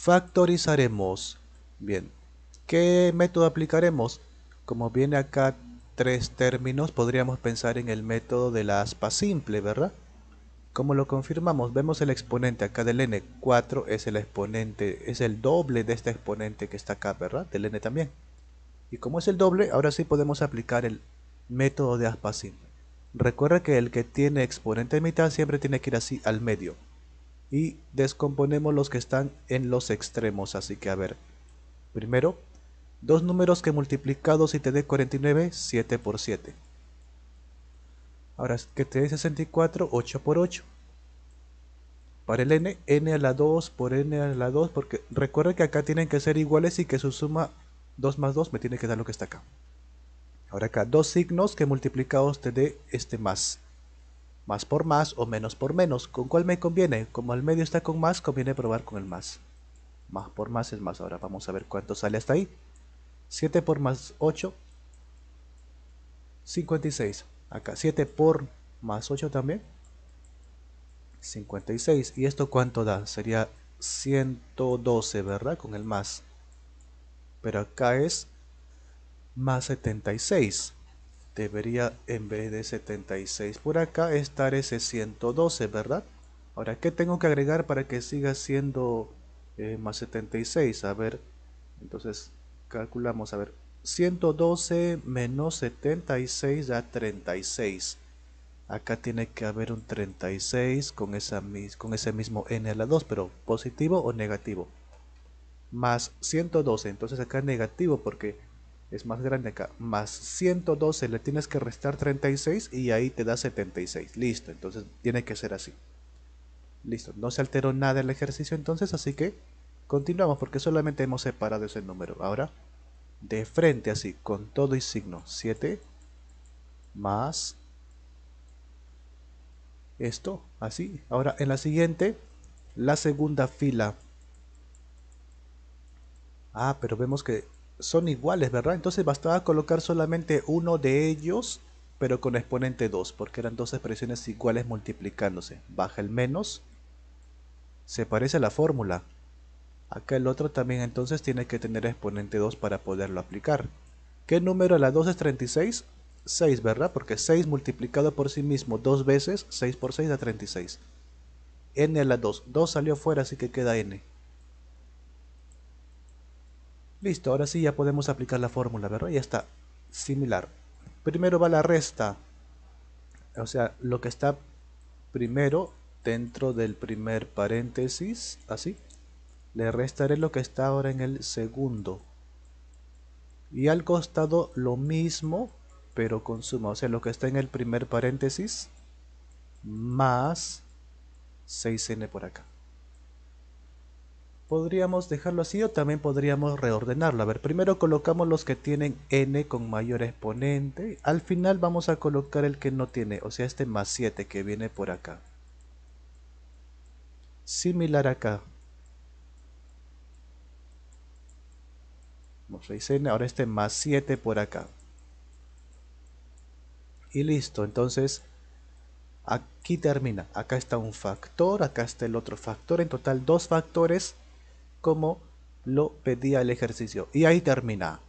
factorizaremos. Bien, ¿qué método aplicaremos? Como viene acá tres términos, podríamos pensar en el método de la aspa simple, ¿verdad? como lo confirmamos? Vemos el exponente acá del n, 4 es el exponente, es el doble de este exponente que está acá, ¿verdad? Del n también. Y como es el doble, ahora sí podemos aplicar el método de aspa simple. Recuerda que el que tiene exponente de mitad siempre tiene que ir así al medio y descomponemos los que están en los extremos. Así que a ver, primero, dos números que multiplicados y te dé 49, 7 por 7. Ahora que te dé 64, 8 por 8. Para el n, n a la 2 por n a la 2, porque recuerda que acá tienen que ser iguales y que su suma 2 más 2 me tiene que dar lo que está acá. Ahora acá, dos signos que multiplicados te dé este más más por más o menos por menos, ¿con cuál me conviene? Como el medio está con más, conviene probar con el más. Más por más es más, ahora vamos a ver cuánto sale hasta ahí. 7 por más 8, 56. Acá 7 por más 8 también, 56. ¿Y esto cuánto da? Sería 112, ¿verdad? Con el más. Pero acá es más 76 debería en vez de 76 por acá estar ese 112 verdad ahora qué tengo que agregar para que siga siendo eh, más 76 a ver entonces calculamos a ver 112 menos 76 da 36 acá tiene que haber un 36 con, esa, con ese mismo n a la 2 pero positivo o negativo más 112 entonces acá negativo porque es más grande acá, más 112 le tienes que restar 36 y ahí te da 76, listo, entonces tiene que ser así. Listo, no se alteró nada el ejercicio entonces, así que continuamos porque solamente hemos separado ese número. Ahora, de frente así, con todo y signo, 7 más esto, así. Ahora en la siguiente, la segunda fila. Ah, pero vemos que son iguales, ¿verdad? Entonces bastaba colocar solamente uno de ellos, pero con exponente 2, porque eran dos expresiones iguales multiplicándose. Baja el menos, se parece a la fórmula. Acá el otro también entonces tiene que tener exponente 2 para poderlo aplicar. ¿Qué número a la 2 es 36? 6, ¿verdad? Porque 6 multiplicado por sí mismo dos veces, 6 por 6 da 36. n a la 2, 2 salió fuera así que queda n. Listo, ahora sí ya podemos aplicar la fórmula, ¿verdad? Ya está, similar. Primero va la resta, o sea, lo que está primero dentro del primer paréntesis, así, le restaré lo que está ahora en el segundo. Y al costado lo mismo, pero con suma, o sea, lo que está en el primer paréntesis, más 6n por acá podríamos dejarlo así o también podríamos reordenarlo. A ver, primero colocamos los que tienen n con mayor exponente. Al final vamos a colocar el que no tiene, o sea, este más 7 que viene por acá. Similar acá. Vamos a ahora este más 7 por acá. Y listo, entonces aquí termina. Acá está un factor, acá está el otro factor. En total dos factores como lo pedía el ejercicio. Y ahí termina.